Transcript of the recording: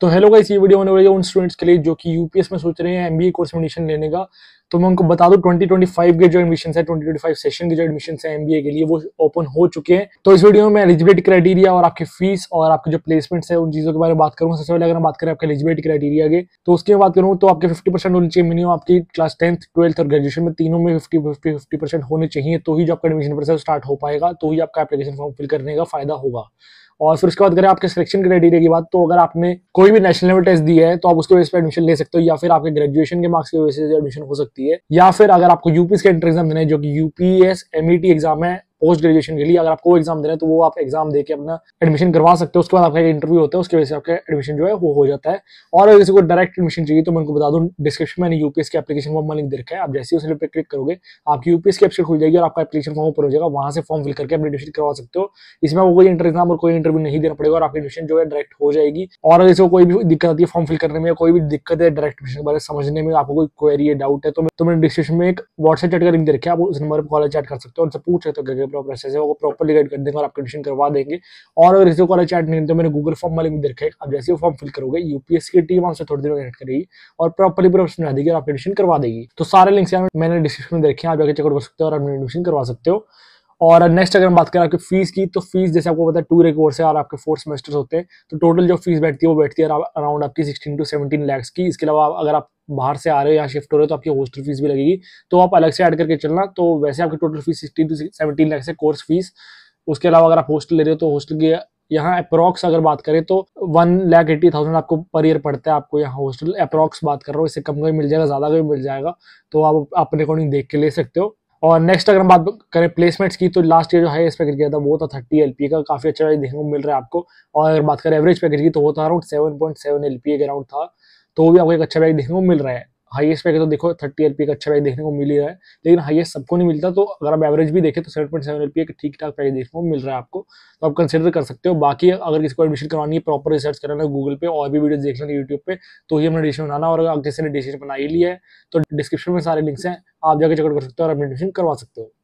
तो hello guys ये video होने वाली है उन स्टूडेंट्स के लिए जो कि यूपीएस में सोच रहे हैं एमबीए कोर्स में एडमिशन लेने का तो मैं उनको बता दूं 2025 के जो एडमिशन है 2025 सेशन के जो एडमिशन है एमबीए के लिए वो ओपन हो चुके हैं तो इस वीडियो में एलिजिबिलिटी क्राइटेरिया और आपकी फीस और आपके जो प्लेसमेंट्स है उन चीज़ों के बारे में बात करूँ सबसे पहले अगर बात करें आपके एलिजिबिलिटी क्राइटेरिया के तो उसकी बात करूँ तो आपके फिफ्टी परसेंट होनी चाहिए मिनिमम आपकी क्लास टेंथ ट्वेल्थ और ग्रेजुएशन में तीनों में फिफ्टी फिफ्टी फिफ्टी परसेंट होने चाहिए तो ही जो आपका एडमिशन प्रोसेस स्टार्ट हो पाएगा तो ही आपका एप्लीकेशन फॉर्म फिल करने का फायदा होगा और फिर उसके बाद अगर आपके सिलेक्शन क्राइटेरिया की बात तो अगर आपने कोई भी नेशनल लेवल टेस्ट दिया है तो आप उसके वजह से एडमिशन ले सकते हो या फिर आपके ग्रेजुएशन के मार्क्स की वजह से एडमिशन हो सकती है या फिर अगर आपको यूपीएस का एंट्री एग्जाम देना है जो कि यूपीएस एमईटी एग्जाम है पोस्ट ग्रेजुएशन के लिए अगर आपको एग्जाम दे रहे हैं तो वो आप एग्जाम देके अपना एडमिशन करवा सकते हो उसके बाद आपका एक इंटरव्यू होता है उसकी वजह से आपका एडमिशन जो है वो हो जाता है और अगर किसी को डायरेक्ट एडमिशन चाहिए तो मैं उनको बता दूँ डिस्क्रिप्शन में यूपीएस के एप्लीकेशन फॉर्म लिंक दे रखा है आप जैसे ही उस पर क्लिक करोगे आपकी यूपीएस की एप्शन खुल जाएगी और आपका एप्लीकेशन फॉर्म ऊपर हो जाएगा वहाँ से फॉर्म फिल करके अपनी एडमिशन करवा सकते हो इसमें आपको कोई इंटर एग्जाम और कोई इंटरव्यू नहीं देना पड़ेगा और आपकी एडमिशन जो है डायरेक्ट हो जाएगी और अगर इसको कोई भी दिक्कत आती है फॉर्म फिल करने में कोई भी दिक्कत है डायरेक्ट एडमिशन के बारे में समझने में आपको कोई क्वेरी है डाउट है तो मैंने डिस्क्रिप्शन तो में एक व्हाट्सएप चैट का लिंक दे रखा है आप उस नंबर पर कॉल चैट कर सकते हो उनसे पूछ सकते हो जो पूरा प्रोसेस है वो प्रॉपरली गाइड कर देंगे और आप एडमिशन करवा देंगे और अगर रिजर्व कॉलेज चैट नहीं तो मैंने गूगल फॉर्म वाले में देखा है आप जैसे वो फॉर्म फिल करोगे यूपीएस की टीम आपसे थोड़ी देर में कनेक्ट करेगी और प्रॉपरली पूरा बना देगी और आप एडमिशन करवा देगी तो सारे लिंक्स यहाँ मैंने डिस्क्रिप्शन में देखे हैं आप जाकर चेकआउट कर सकते हो और एडमिशन करवा सकते हो और नेक्स्ट अगर हम बात करें आपकी फीस की तो फीस जैसे आपको पता है टू रे कोर्स है और आपके फोर सेमेस्टर्स होते हैं तो टोटल जो फीस बैठती है वो बैठती है अराउंड आपकी सिक्सटीन टू सेवनटीन लैक्स की इसके अलावा अगर आप बाहर से आ रहे हो या शिफ्ट हो रहे हो तो आपकी हॉस्टल फीस भी लगेगी तो आप अलग से ऐड करके चलना तो वैसे आपकी total fees sixteen to seventeen lakhs है कोर्स फीस उसके अलावा अगर आप हॉस्टल ले रहे हो तो हॉस्टल की यहाँ अप्रॉक्स अगर बात करें तो वन लैख एट्टी थाउजेंड आपको पर ईयर पड़ता है आपको यहाँ हॉस्टल अप्रॉक्स बात कर रहा हूँ इससे कम का भी मिल जाएगा ज़्यादा का भी मिल जाएगा तो आप अपने अकॉर्डिंग देख के ले सकते हो और नेक्स्ट अगर हम बात करें प्लेसमेंट्स की तो लास्ट ईयर जो हाईस्ट पैकेज गया था वो था थर्टी एल का काफ़ी अच्छा देखने को मिल रहा है आपको और अगर बात करें एवरेज पैकेज की तो वो था around seven point seven L का अराउंड था तो भी आपको एक अच्छा बैग देखने को मिल रहा है हाईएस्ट अगर तो देखो थर्टी एल पी का अच्छा पैकेज देखने को मिल ही रहा है लेकिन हाईएस्ट सबको नहीं मिलता तो अगर आप एवरेज भी देखें तो seven point seven L P एक ठीक ठाक पैकेज देखने को मिल रहा है आपको तो आप कंसिडर कर सकते हो बाकी अगर किसी को एडमिशन करवानी है प्रॉपर रिसर्च करना है गूगल पे और भी वीडियो देख लेना यूट्यूब पे तो ही हमने डिसीजन बनाना और अगर किसी ने डिसीजन बना ही लिया है तो डिस्क्रिप्शन में सारे लिंक्स हैं आप जाकर चेकआउट कर सकते हो और अपनी एडमिशन करवा सकते हो